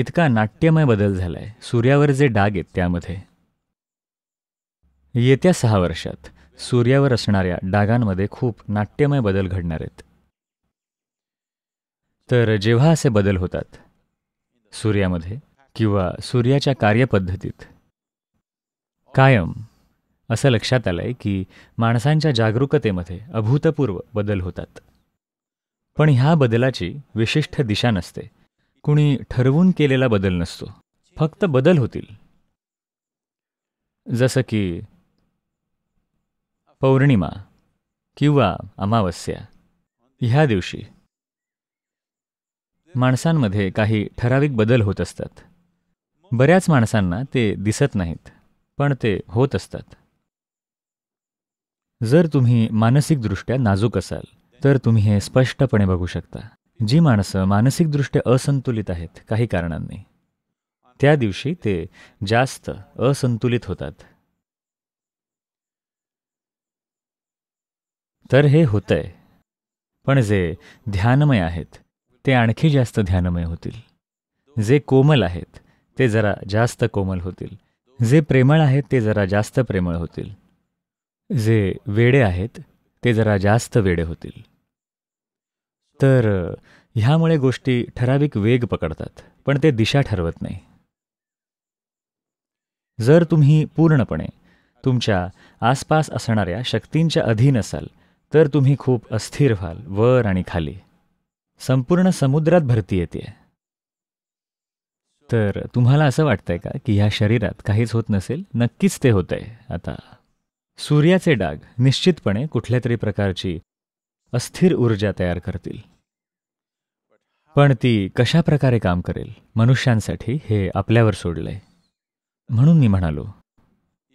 इतका नाट्यमय बदल झालाय सूर्यावर जे डाग आहेत त्यामध्ये येत्या सहा वर्षात सूर्यावर असणाऱ्या डागांमध्ये खूप नाट्यमय बदल घडणार आहेत तर जेव्हा असे बदल होतात सूर्यामध्ये किंवा सूर्याच्या कार्यपद्धतीत कायम असं लक्षात आलंय की माणसांच्या जागरूकतेमध्ये अभूतपूर्व बदल होतात पण ह्या बदलाची विशिष्ट दिशा नसते कुणी ठरवून केलेला बदल नसतो फक्त बदल होतील जसं की पौर्णिमा किंवा अमावस्या ह्या दिवशी माणसांमध्ये काही ठराविक बदल होत असतात बऱ्याच माणसांना ते दिसत नाहीत पण ते होत असतात जर तुम्ही मानसिकदृष्ट्या नाजूक असाल तर तुम्ही हे स्पष्टपणे बघू शकता जी माणसं मानसिकदृष्ट्या असंतुलित आहेत काही कारणांनी त्या दिवशी ते जास्त असंतुलित होतात तर हे होतंय पण जे ध्यानमय आहेत ते आणखी जास्त ध्यानमय होतील जे कोमल आहेत ते जरा जास्त कोमल होतील जे प्रेमळ आहेत ते जरा जास्त प्रेमळ होतील जे वेडे आहेत ते जरा जास्त वेडे होतील तर ह्यामुळे गोष्टी ठराविक वेग पकडतात पण ते दिशा ठरवत नाही जर तुम्ही पूर्णपणे तुमच्या आसपास असणाऱ्या शक्तींच्या अधीन असाल तर तुम्ही खूप अस्थिर व्हाल वर आणि खाली संपूर्ण समुद्रात भरती येते तर तुम्हाला असं वाटतंय का की ह्या शरीरात काहीच होत नसेल नक्कीच ते होतंय आता सूर्याचे डाग निश्चितपणे कुठल्या तरी प्रकारची अस्थिर ऊर्जा तयार करतील पण ती कशा प्रकारे काम करेल मनुष्यांसाठी हे आपल्यावर सोडलंय म्हणून मी म्हणालो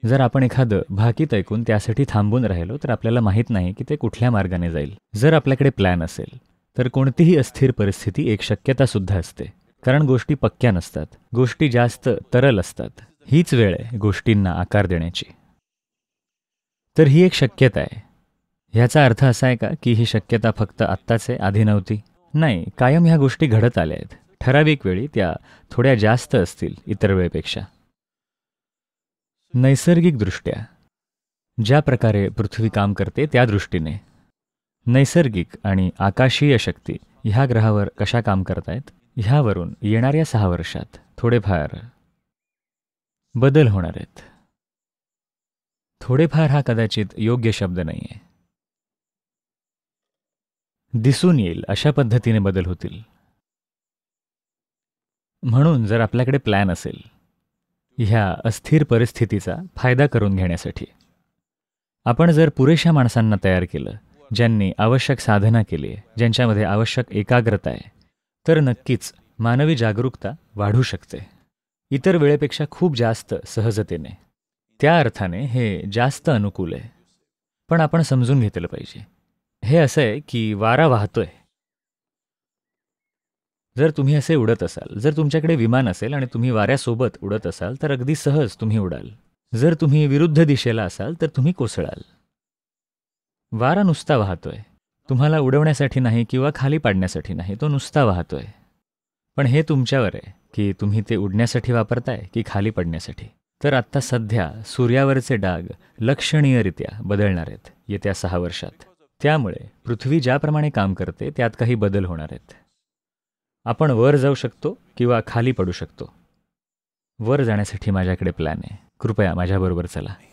जर आपण एखादं भाकीत ऐकून त्यासाठी थांबून राहिलो तर आपल्याला माहीत नाही की ते कुठल्या मार्गाने जाईल जर आपल्याकडे प्लॅन असेल तर कोणतीही अस्थिर परिस्थिती एक शक्यता सुद्धा असते कारण गोष्टी पक्क्या नसतात गोष्टी जास्त तरल असतात हीच वेळ आहे गोष्टींना आकार देण्याची तर ही एक शक्यता आहे ह्याचा अर्थ असा आहे का की ही शक्यता फक्त आत्ताचे आधी नव्हती नाही कायम ह्या गोष्टी घडत आल्या आहेत ठराविक वेळी त्या थोड्या जास्त असतील इतर वेळेपेक्षा नैसर्गिकदृष्ट्या ज्या प्रकारे पृथ्वी काम करते त्या दृष्टीने नैसर्गिक आणि आकाशीय शक्ती ह्या ग्रहावर कशा काम करतायत ह्यावरून येणाऱ्या सहा वर्षात थोडेफार बदल होणार आहेत थोडेफार हा कदाचित योग्य शब्द नाही आहे दिसून येईल अशा पद्धतीने बदल होतील म्हणून जर आपल्याकडे प्लॅन असेल ह्या अस्थिर परिस्थितीचा फायदा करून घेण्यासाठी आपण जर पुरेशा माणसांना तयार केलं ज्यांनी आवश्यक साधना केली ज्यांच्यामध्ये आवश्यक एकाग्रता आहे तर नक्कीच मानवी जागरूकता वाढू शकते इतर वेळेपेक्षा खूप जास्त सहजतेने त्या अर्थाने हे जास्त अनुकूल आहे पण आपण समजून घेतलं पाहिजे हे असं आहे की वारा वाहतोय जर तुम्ही असे उडत असाल जर तुमच्याकडे विमान असेल आणि तुम्ही वाऱ्यासोबत उडत असाल तर अगदी सहज तुम्ही उडाल जर तुम्ही विरुद्ध दिशेला असाल तर तुम्ही कोसळाल वारा नुसता वाहतोय तुम्हाला उडवण्यासाठी नाही किंवा खाली पाडण्यासाठी नाही तो नुसता वाहतोय पण हे तुमच्यावर आहे की तुम्ही ते उडण्यासाठी वापरताय की खाली पडण्यासाठी तर आत्ता सध्या सूर्यावरचे डाग लक्षणीयरित्या बदलणार आहेत येत्या सहा वर्षात त्यामुळे पृथ्वी ज्याप्रमाणे काम करते त्यात काही बदल होणार आहेत आपण वर जाऊ शकतो किंवा खाली पडू शकतो वर जाण्यासाठी माझ्याकडे प्लॅन आहे कृपया माझ्याबरोबर चला